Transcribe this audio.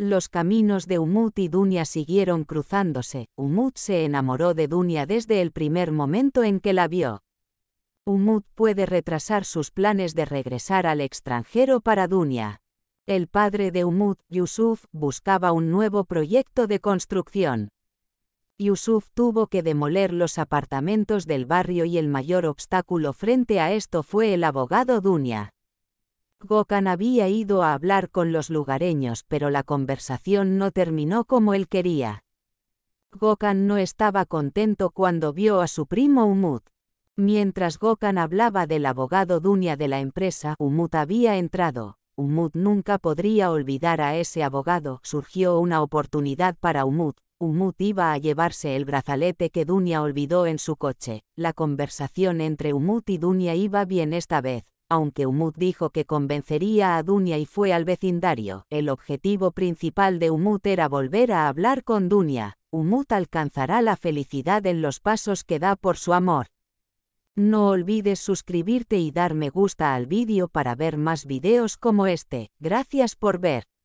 Los caminos de Umut y Dunia siguieron cruzándose. Umut se enamoró de Dunia desde el primer momento en que la vio. Umut puede retrasar sus planes de regresar al extranjero para Dunia. El padre de Umut, Yusuf, buscaba un nuevo proyecto de construcción. Yusuf tuvo que demoler los apartamentos del barrio y el mayor obstáculo frente a esto fue el abogado Dunia. Gokan había ido a hablar con los lugareños, pero la conversación no terminó como él quería. Gokan no estaba contento cuando vio a su primo Umut. Mientras Gokan hablaba del abogado Dunia de la empresa, Umut había entrado. Umut nunca podría olvidar a ese abogado. Surgió una oportunidad para Umut. Umut iba a llevarse el brazalete que Dunia olvidó en su coche. La conversación entre Umut y Dunia iba bien esta vez aunque Umut dijo que convencería a Dunia y fue al vecindario. El objetivo principal de Umut era volver a hablar con Dunia. Umut alcanzará la felicidad en los pasos que da por su amor. No olvides suscribirte y dar me gusta al vídeo para ver más videos como este. Gracias por ver.